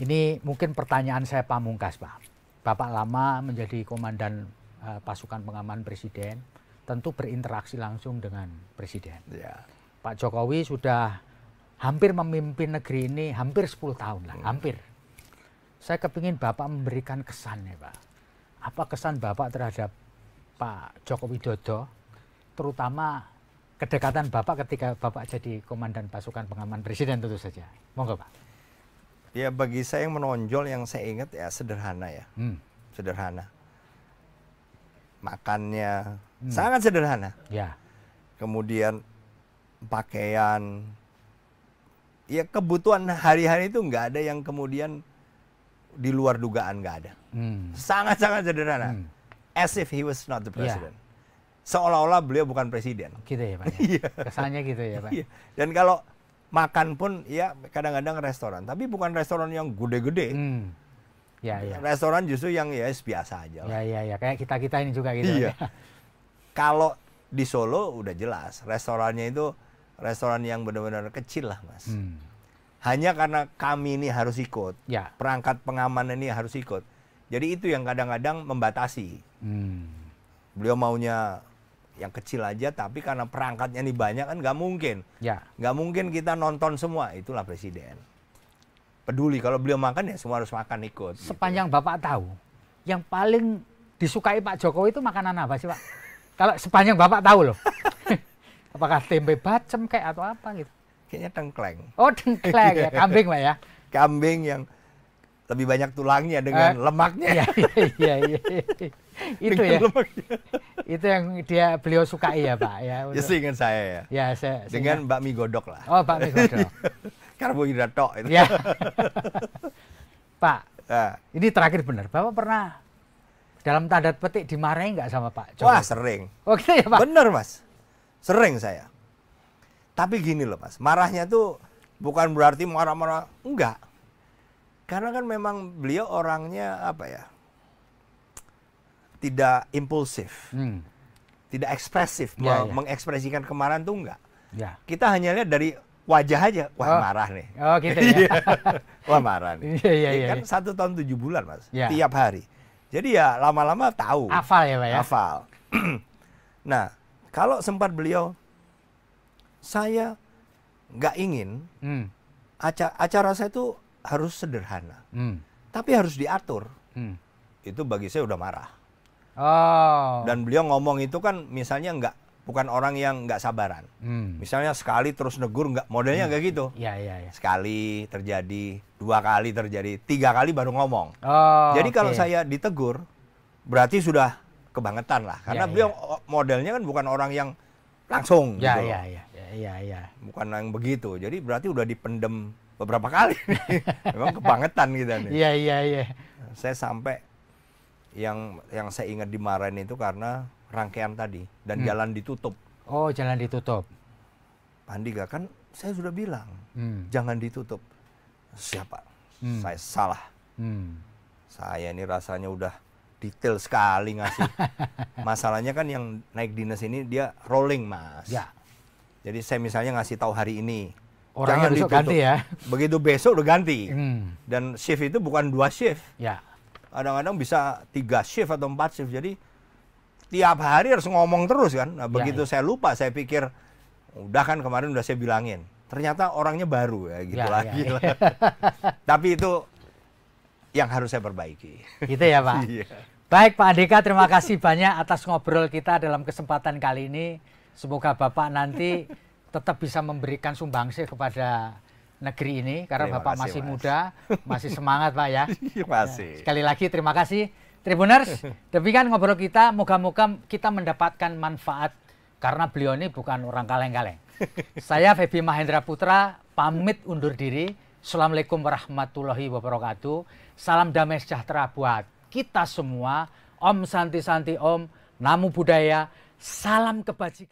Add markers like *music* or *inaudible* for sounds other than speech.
Ini mungkin pertanyaan saya pamungkas, Pak. Bapak lama menjadi komandan uh, pasukan pengaman presiden, tentu berinteraksi langsung dengan presiden. Ya. Pak Jokowi sudah hampir memimpin negeri ini hampir 10 tahun lah, hmm. hampir. Saya kepingin Bapak memberikan kesan ya Pak. Apa kesan Bapak terhadap Pak Jokowi Dodo, terutama kedekatan Bapak ketika Bapak jadi Komandan Pasukan Pengaman Presiden tentu saja. Monggo Pak. Ya bagi saya yang menonjol yang saya ingat ya sederhana ya. Hmm. Sederhana. Makannya hmm. sangat sederhana. Ya. Kemudian pakaian ya kebutuhan hari-hari itu nggak ada yang kemudian di luar dugaan nggak ada. Hmm. Sangat-sangat hmm. sederhana. Hmm. As if he was not the ya. president. Ya. Seolah-olah beliau bukan presiden. Gitu ya Pak. Ya. *laughs* Iya. Kesannya gitu ya Pak. Iya. Dan kalau makan pun ya kadang-kadang restoran, tapi bukan restoran yang gede-gede. Hmm. Ya, ya. Restoran justru yang ya biasa aja. Lah. Ya, ya, ya. Kayak kita kita ini juga gitu. Iya. *laughs* Kalau di Solo udah jelas restorannya itu restoran yang benar-benar kecil lah, mas. Hmm. Hanya karena kami ini harus ikut, ya. perangkat pengaman ini harus ikut. Jadi itu yang kadang-kadang membatasi. Hmm. Beliau maunya yang kecil aja tapi karena perangkatnya ini banyak kan nggak mungkin ya nggak mungkin kita nonton semua itulah presiden peduli kalau beliau makan ya semua harus makan ikut gitu. sepanjang gitu. bapak tahu yang paling disukai Pak Jokowi itu makanan apa sih Pak kalau sepanjang bapak tahu loh *laughs* apakah tempe bacem kayak atau apa gitu kayaknya tengkleng oh tengkleng ya *laughs* kambing Pak ya kambing yang lebih banyak tulangnya dengan uh, lemaknya. Iya, iya, iya. iya. *laughs* itu dengan ya. Lemaknya. Itu yang dia beliau sukai ya, Pak, ya. Untuk, ya seingat saya ya. Ya, saya dengan seingat. bakmi godok lah. Oh, bakmi godok. *laughs* Karbohidrat tok itu. Ya. *laughs* Pak, uh. ini terakhir benar. Bapak pernah dalam tanda petik dimarahi nggak sama Pak Jokowi? Wah, sering. Oke okay, ya, Pak. Bener, Mas. Sering saya. Tapi gini loh, Mas. Marahnya tuh bukan berarti marah-marah. Enggak karena kan memang beliau orangnya apa ya? Tidak impulsif. Hmm. Tidak ekspresif. Ya, ya. Mengekspresikan kemarahan tuh enggak. Ya. Kita hanya lihat dari wajah aja. Wah, oh. marah nih. Oh, gitu ya. *laughs* Wah, marah nih. Iya, iya, ya iya Kan iya. satu tahun tujuh bulan, Mas. Ya. Tiap hari. Jadi ya lama-lama tahu. Hafal ya, Pak ya? Hafal. *clears throat* nah, kalau sempat beliau, saya nggak ingin hmm. acara, acara saya tuh harus sederhana, hmm. tapi harus diatur. Hmm. Itu bagi saya udah marah. Oh. Dan beliau ngomong itu kan misalnya nggak bukan orang yang nggak sabaran. Hmm. Misalnya sekali terus negur nggak modelnya nggak hmm. gitu. Ya, ya, Ya. Sekali terjadi, dua kali terjadi, tiga kali baru ngomong. Oh, Jadi okay. kalau saya ditegur berarti sudah kebangetan lah karena ya, beliau ya. modelnya kan bukan orang yang langsung ya, gitu. Ya, ya iya, iya. Bukan yang begitu. Jadi berarti udah dipendem beberapa kali. *laughs* Memang kebangetan gitu nih. Iya, iya, iya. Saya sampai yang yang saya ingat dimarahin itu karena rangkaian tadi dan hmm. jalan ditutup. Oh, jalan ditutup. Andika kan saya sudah bilang hmm. jangan ditutup. Siapa? Hmm. Saya salah. Hmm. Saya ini rasanya udah detail sekali ngasih. *laughs* Masalahnya kan yang naik dinas ini dia rolling, Mas. Ya. Jadi saya misalnya ngasih tahu hari ini. Orangnya besok ditutup. ganti ya. *laughs* Begitu besok udah ganti. Hmm. Dan shift itu bukan dua shift. Ya. Kadang-kadang bisa tiga shift atau empat shift. Jadi tiap hari harus ngomong terus kan. Nah, ya, begitu ya, ya. saya lupa, saya pikir udah kan kemarin udah saya bilangin. Ternyata orangnya baru ya gitu ya, lagi. Ya, ya. *laughs* Tapi itu yang harus saya perbaiki. Gitu ya Pak. *laughs* Iya. Baik Pak Andika, terima kasih banyak atas ngobrol kita dalam kesempatan kali ini. Semoga Bapak nanti tetap bisa memberikan sumbangsih kepada negeri ini karena Bapak masih mas. muda, masih semangat Pak ya. *laughs* Iya, masih. Ya, sekali lagi terima kasih Tribuners. *laughs* Demikian ngobrol kita, moga-moga kita mendapatkan manfaat karena beliau ini bukan orang kaleng-kaleng. *laughs* Saya Febi Mahendra Putra pamit undur diri. Assalamualaikum warahmatullahi wabarakatuh. Salam damai sejahtera buat kita semua. Om Santi Santi Om, Namu Budaya, salam kebajikan.